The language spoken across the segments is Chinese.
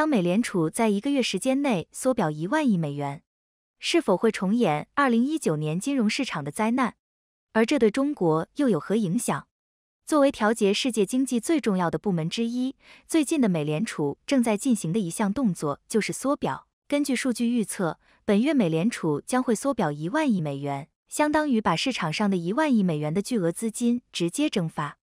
当美联储在一个月时间内缩表一万亿美元，是否会重演二零一九年金融市场的灾难？而这对中国又有何影响？作为调节世界经济最重要的部门之一，最近的美联储正在进行的一项动作就是缩表。根据数据预测，本月美联储将会缩表一万亿美元，相当于把市场上的一万亿美元的巨额资金直接蒸发。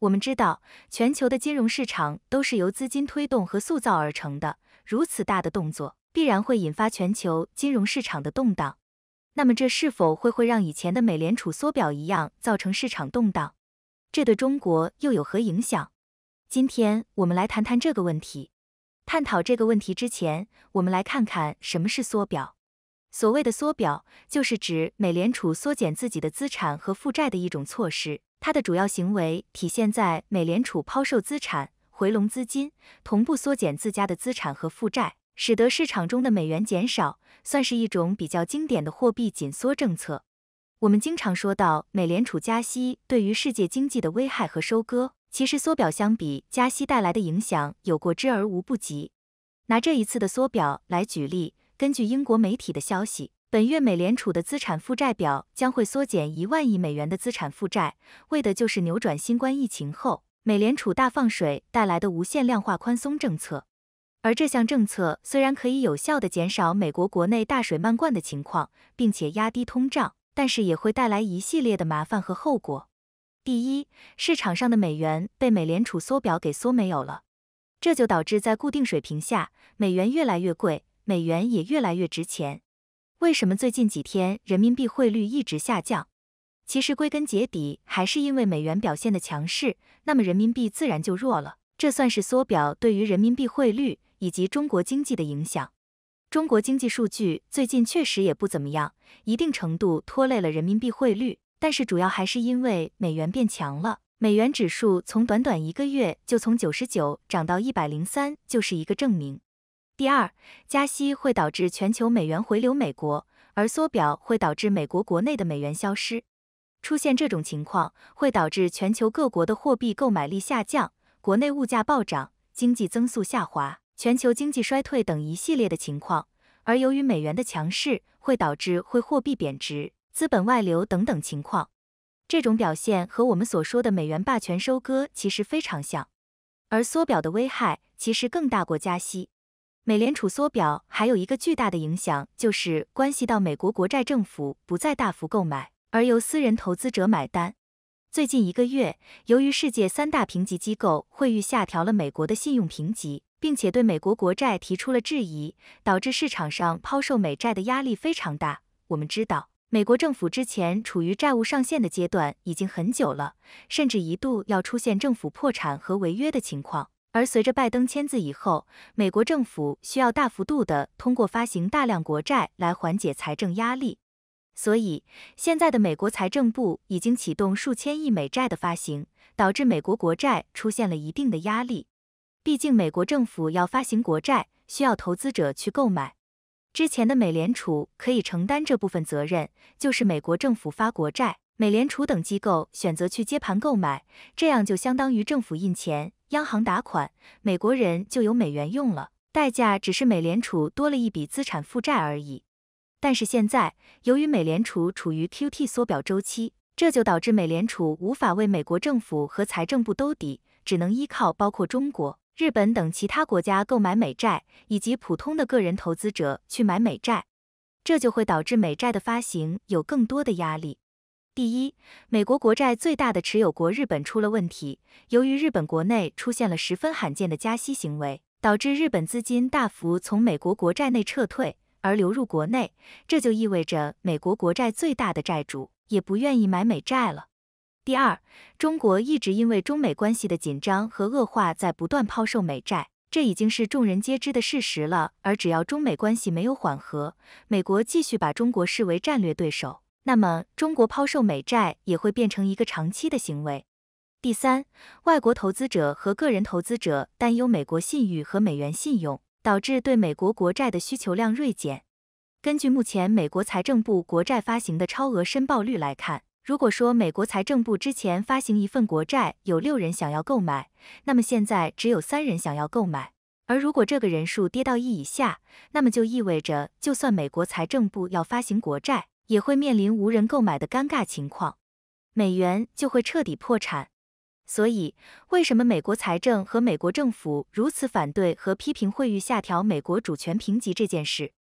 我们知道，全球的金融市场都是由资金推动和塑造而成的。如此大的动作必然会引发全球金融市场的动荡。那么，这是否会会让以前的美联储缩表一样造成市场动荡？这对中国又有何影响？今天我们来谈谈这个问题。探讨这个问题之前，我们来看看什么是缩表。所谓的缩表，就是指美联储缩减自己的资产和负债的一种措施。它的主要行为体现在美联储抛售资产回笼资金，同步缩减自家的资产和负债，使得市场中的美元减少，算是一种比较经典的货币紧缩政策。我们经常说到美联储加息对于世界经济的危害和收割，其实缩表相比加息带来的影响有过之而无不及。拿这一次的缩表来举例，根据英国媒体的消息。本月美联储的资产负债表将会缩减一万亿美元的资产负债，为的就是扭转新冠疫情后美联储大放水带来的无限量化宽松政策。而这项政策虽然可以有效的减少美国国内大水漫灌的情况，并且压低通胀，但是也会带来一系列的麻烦和后果。第一，市场上的美元被美联储缩表给缩没有了，这就导致在固定水平下，美元越来越贵，美元也越来越值钱。为什么最近几天人民币汇率一直下降？其实归根结底还是因为美元表现的强势，那么人民币自然就弱了。这算是缩表对于人民币汇率以及中国经济的影响。中国经济数据最近确实也不怎么样，一定程度拖累了人民币汇率，但是主要还是因为美元变强了。美元指数从短短一个月就从九十九涨到一百零三，就是一个证明。第二，加息会导致全球美元回流美国，而缩表会导致美国国内的美元消失。出现这种情况，会导致全球各国的货币购买力下降，国内物价暴涨，经济增速下滑，全球经济衰退等一系列的情况。而由于美元的强势，会导致会货币贬值、资本外流等等情况。这种表现和我们所说的美元霸权收割其实非常像。而缩表的危害其实更大过加息。美联储缩表还有一个巨大的影响，就是关系到美国国债政府不再大幅购买，而由私人投资者买单。最近一个月，由于世界三大评级机构会誉下调了美国的信用评级，并且对美国国债提出了质疑，导致市场上抛售美债的压力非常大。我们知道，美国政府之前处于债务上限的阶段已经很久了，甚至一度要出现政府破产和违约的情况。而随着拜登签字以后，美国政府需要大幅度的通过发行大量国债来缓解财政压力，所以现在的美国财政部已经启动数千亿美债的发行，导致美国国债出现了一定的压力。毕竟美国政府要发行国债，需要投资者去购买。之前的美联储可以承担这部分责任，就是美国政府发国债。美联储等机构选择去接盘购买，这样就相当于政府印钱，央行打款，美国人就有美元用了。代价只是美联储多了一笔资产负债而已。但是现在，由于美联储处于 QT 缩表周期，这就导致美联储无法为美国政府和财政部兜底，只能依靠包括中国、日本等其他国家购买美债，以及普通的个人投资者去买美债，这就会导致美债的发行有更多的压力。第一，美国国债最大的持有国日本出了问题，由于日本国内出现了十分罕见的加息行为，导致日本资金大幅从美国国债内撤退，而流入国内，这就意味着美国国债最大的债主也不愿意买美债了。第二，中国一直因为中美关系的紧张和恶化，在不断抛售美债，这已经是众人皆知的事实了。而只要中美关系没有缓和，美国继续把中国视为战略对手。那么，中国抛售美债也会变成一个长期的行为。第三，外国投资者和个人投资者担忧美国信誉和美元信用，导致对美国国债的需求量锐减。根据目前美国财政部国债发行的超额申报率来看，如果说美国财政部之前发行一份国债有六人想要购买，那么现在只有三人想要购买。而如果这个人数跌到一以下，那么就意味着，就算美国财政部要发行国债，也会面临无人购买的尴尬情况，美元就会彻底破产。所以，为什么美国财政和美国政府如此反对和批评惠誉下调美国主权评级这件事？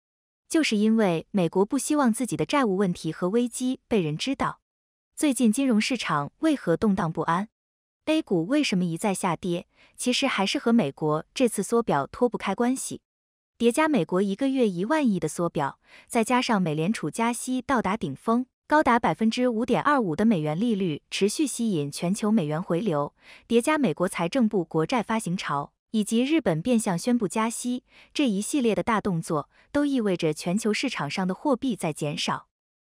就是因为美国不希望自己的债务问题和危机被人知道。最近金融市场为何动荡不安？A 股为什么一再下跌？其实还是和美国这次缩表脱不开关系。叠加美国一个月一万亿的缩表，再加上美联储加息到达顶峰，高达百分之五点二五的美元利率持续吸引全球美元回流，叠加美国财政部国债发行潮，以及日本变相宣布加息，这一系列的大动作都意味着全球市场上的货币在减少，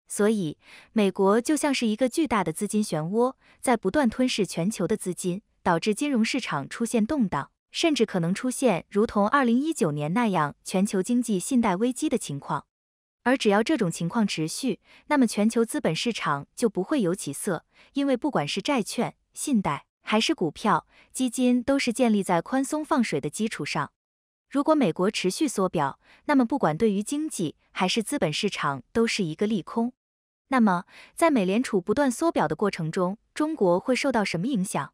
所以美国就像是一个巨大的资金漩涡，在不断吞噬全球的资金，导致金融市场出现动荡。甚至可能出现如同二零一九年那样全球经济信贷危机的情况，而只要这种情况持续，那么全球资本市场就不会有起色，因为不管是债券、信贷还是股票基金，都是建立在宽松放水的基础上。如果美国持续缩表，那么不管对于经济还是资本市场都是一个利空。那么，在美联储不断缩表的过程中，中国会受到什么影响？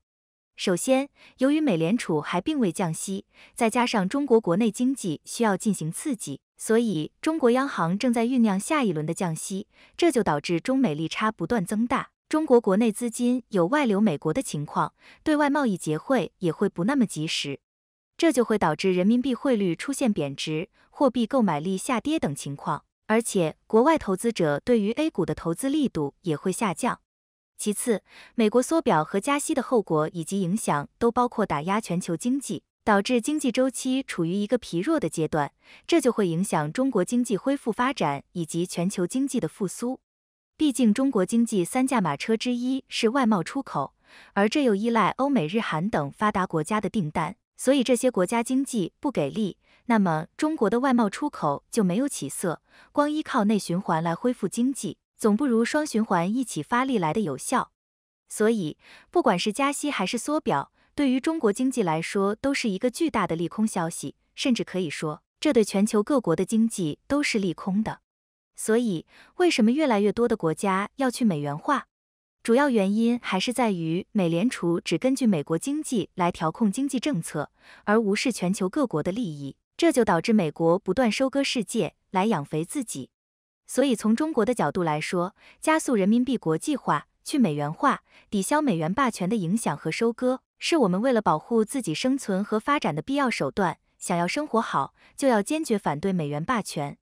首先，由于美联储还并未降息，再加上中国国内经济需要进行刺激，所以中国央行正在酝酿下一轮的降息，这就导致中美利差不断增大，中国国内资金有外流美国的情况，对外贸易结汇也会不那么及时，这就会导致人民币汇率出现贬值、货币购买力下跌等情况，而且国外投资者对于 A 股的投资力度也会下降。其次，美国缩表和加息的后果以及影响都包括打压全球经济，导致经济周期处于一个疲弱的阶段，这就会影响中国经济恢复发展以及全球经济的复苏。毕竟，中国经济三驾马车之一是外贸出口，而这又依赖欧美日韩等发达国家的订单，所以这些国家经济不给力，那么中国的外贸出口就没有起色，光依靠内循环来恢复经济。总不如双循环一起发力来的有效，所以不管是加息还是缩表，对于中国经济来说都是一个巨大的利空消息，甚至可以说这对全球各国的经济都是利空的。所以，为什么越来越多的国家要去美元化？主要原因还是在于美联储只根据美国经济来调控经济政策，而无视全球各国的利益，这就导致美国不断收割世界来养肥自己。所以，从中国的角度来说，加速人民币国际化、去美元化，抵消美元霸权的影响和收割，是我们为了保护自己生存和发展的必要手段。想要生活好，就要坚决反对美元霸权。